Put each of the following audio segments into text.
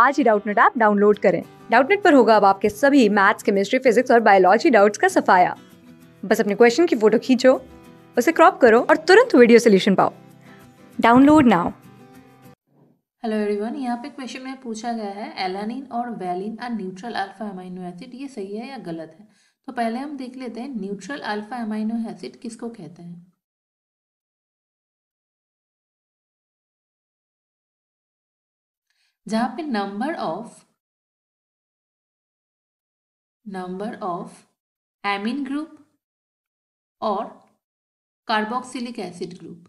आज ही Doubtnut app download करें डाउटनेट पर होगा अब आपके सभी मैथ्स केमिस्ट्री फिजिक्स और बायोलॉजी डाउट्स का सफाया बस अपने क्वेश्चन की फोटो खींचो उसे क्रॉप करो और तुरंत वीडियो सोल्यूशन पाओ डाउनलोड नाउ हेलो एवरीवन यहाँ पे क्वेश्चन में पूछा गया है एलानिन और valine are neutral alpha amino acid ये सही है या गलत है तो पहले हम देख लेते हैं न्यूट्रल अल्फा अमाइनो एसिड किसको कहते हैं जहां पे number of number of amine group और कार्बोक्सिलिक एसिड ग्रुप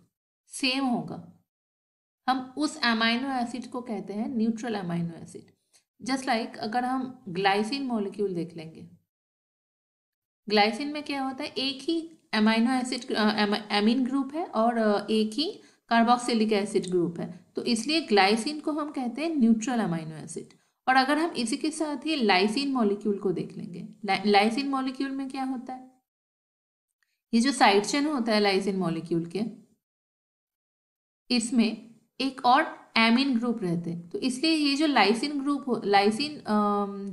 सेम होगा हम उस एमाइनो एसिड को कहते हैं neutral amino acid just like अगर हम ग्लाइसिन मॉलिक्यूल देख लेंगे ग्लाइसिन में क्या होता है एक ही एमाइनो एसिड एमिन ग्रुप है और एक ही कार्बोक्सिलिक एसिड ग्रुप है तो इसलिए ग्लाइसिन को हम कहते हैं न्यूट्रल अमाइनो एसिड और अगर हम इसी के साथ ही लाइसिन मॉलिक्यूल को देख लेंगे ला, लाइसिन मॉलिक्यूल में क्या होता है ये जो साइड चेन होता है लाइसिन मॉलिक्यूल के इसमें एक और एमिन ग्रुप रहते हैं तो इसलिए ये जो लाइसिन ग्रुप हो लाइसिन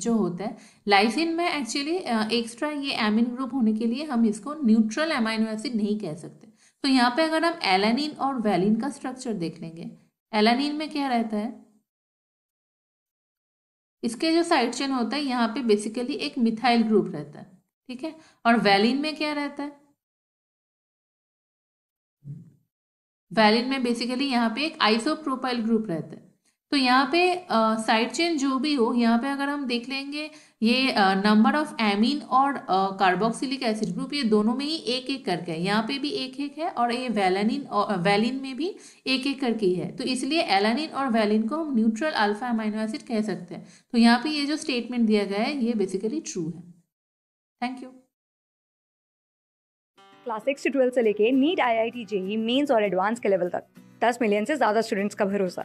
जो होता है लाइसिन में एक्चुअली एक्स्ट्रा ये एमिन ग्रुप होने के लिए हम इसको न्यूट्रल एमाइनो एसिड नहीं कह सकते तो यहाँ पे अगर हम एलानिन और वैलिन का स्ट्रक्चर देख लेंगे एलानिन में क्या रहता है इसके जो साइड चेन होता है यहाँ पे बेसिकली एक मिथाइल ग्रुप रहता है ठीक है और वैलिन में क्या रहता है वैलिन में बेसिकली यहाँ पे एक आइसोप्रोपाइल ग्रुप रहता है तो यहाँ पे साइड चेन जो भी हो यहाँ पे अगर हम देख लेंगे ये नंबर ऑफ एमीन और कार्बोक्सिलिक एसिड ग्रुप ये दोनों में ही एक एक करके है यहाँ पे भी एक एक है और ये वेलानिन और वेलिन में भी एक एक करके है तो इसलिए एलानिन और वेलिन को हम न्यूट्रल अल्फा अमाइनो एसिड कह सकते हैं तो यहाँ पे ये जो स्टेटमेंट दिया गया है ये बेसिकली ट्रू है थैंक यू क्लास सिक्स से ट्वेल्थ से लेके NEET I I T JEE mains और एडवांस के लेवल तक दस मिलियन से ज़्यादा स्टूडेंट्स का भरोसा